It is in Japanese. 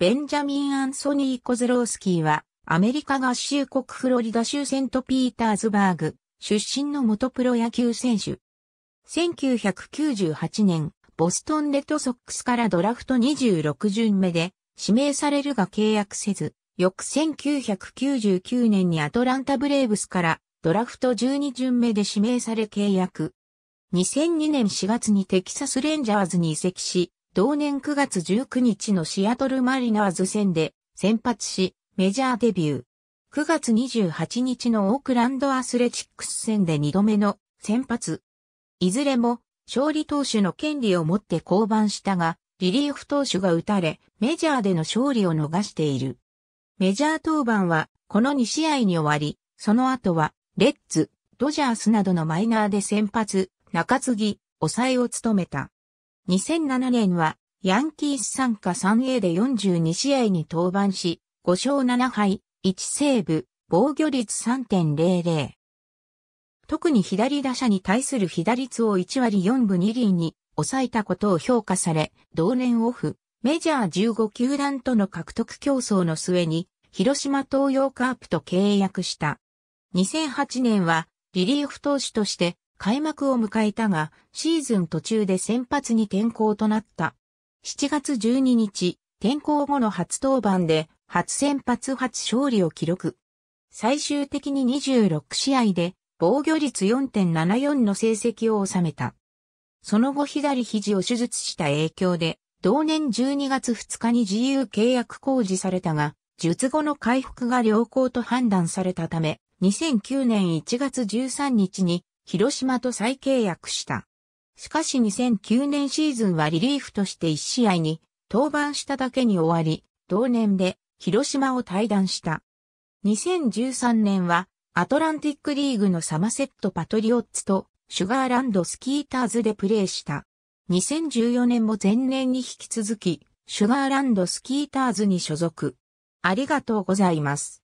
ベンジャミン・アンソニー・コズロースキーは、アメリカ合衆国フロリダ州セントピーターズバーグ、出身の元プロ野球選手。1998年、ボストンレッドソックスからドラフト26巡目で指名されるが契約せず、翌1999年にアトランタブレーブスからドラフト12巡目で指名され契約。2002年4月にテキサスレンジャーズに移籍し、同年9月19日のシアトルマリナーズ戦で先発し、メジャーデビュー。9月28日のオークランドアスレチックス戦で2度目の先発。いずれも勝利投手の権利を持って降板したが、リリーフ投手が打たれ、メジャーでの勝利を逃している。メジャー登板はこの2試合に終わり、その後はレッツ、ドジャースなどのマイナーで先発、中継ぎ、抑えを務めた。2007年は、ヤンキース参加 3A で42試合に登板し、5勝7敗、1セーブ、防御率3.00。特に左打者に対する被打率を1割4分2厘に抑えたことを評価され、同年オフ、メジャー15球団との獲得競争の末に、広島東洋カープと契約した。2008年は、リリーフ投手として、開幕を迎えたが、シーズン途中で先発に転向となった。7月12日、転向後の初登板で、初先発初勝利を記録。最終的に26試合で、防御率4.74の成績を収めた。その後左肘を手術した影響で、同年12月2日に自由契約公示されたが、術後の回復が良好と判断されたため、2009年1月13日に広島と再契約した。しかし2009年シーズンはリリーフとして1試合に登板しただけに終わり、同年で広島を退団した。2013年はアトランティックリーグのサマセットパトリオッツとシュガーランドスキーターズでプレーした。2014年も前年に引き続き、シュガーランドスキーターズに所属。ありがとうございます。